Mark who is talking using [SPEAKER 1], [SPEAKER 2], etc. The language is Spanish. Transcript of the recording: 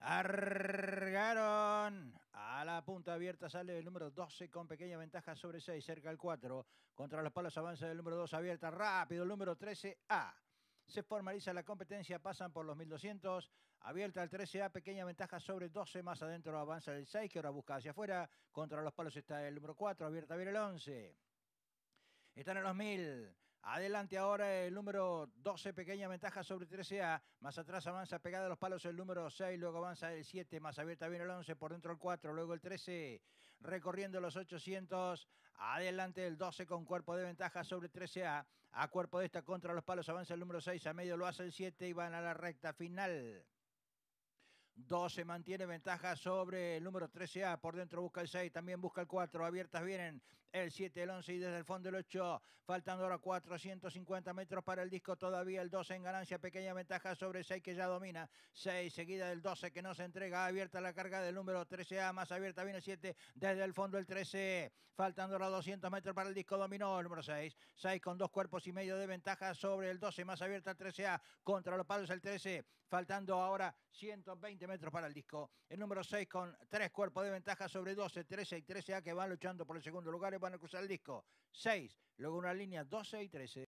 [SPEAKER 1] Argaron. A la punta abierta sale el número 12 con pequeña ventaja sobre 6, cerca el 4. Contra los palos avanza el número 2 abierta rápido, el número 13A. Se formaliza la competencia, pasan por los 1200. Abierta el 13A, pequeña ventaja sobre 12. Más adentro avanza el 6, que ahora busca hacia afuera. Contra los palos está el número 4, abierta bien el 11. Están en los 1000. Adelante ahora el número 12, pequeña ventaja sobre 13A. Más atrás avanza pegada a los palos el número 6, luego avanza el 7, más abierta viene el 11, por dentro el 4, luego el 13, recorriendo los 800. Adelante el 12 con cuerpo de ventaja sobre 13A. A cuerpo de esta contra los palos avanza el número 6, a medio lo hace el 7 y van a la recta final. 12, mantiene ventaja sobre el número 13A. Por dentro busca el 6, también busca el 4. Abiertas vienen el 7, el 11 y desde el fondo el 8. Faltando ahora 450 metros para el disco. Todavía el 12 en ganancia. Pequeña ventaja sobre 6 que ya domina. 6 seguida del 12 que no se entrega. Abierta la carga del número 13A. Más abierta viene el 7. Desde el fondo el 13. Faltando ahora 200 metros para el disco. Dominó el número 6. 6 con dos cuerpos y medio de ventaja sobre el 12. Más abierta el 13A. Contra los palos el 13. Faltando ahora 120 metros metros para el disco. El número 6 con 3 cuerpos de ventaja sobre 12, 13 y 13A que van luchando por el segundo lugar y van a cruzar el disco. 6, luego una línea 12 y 13.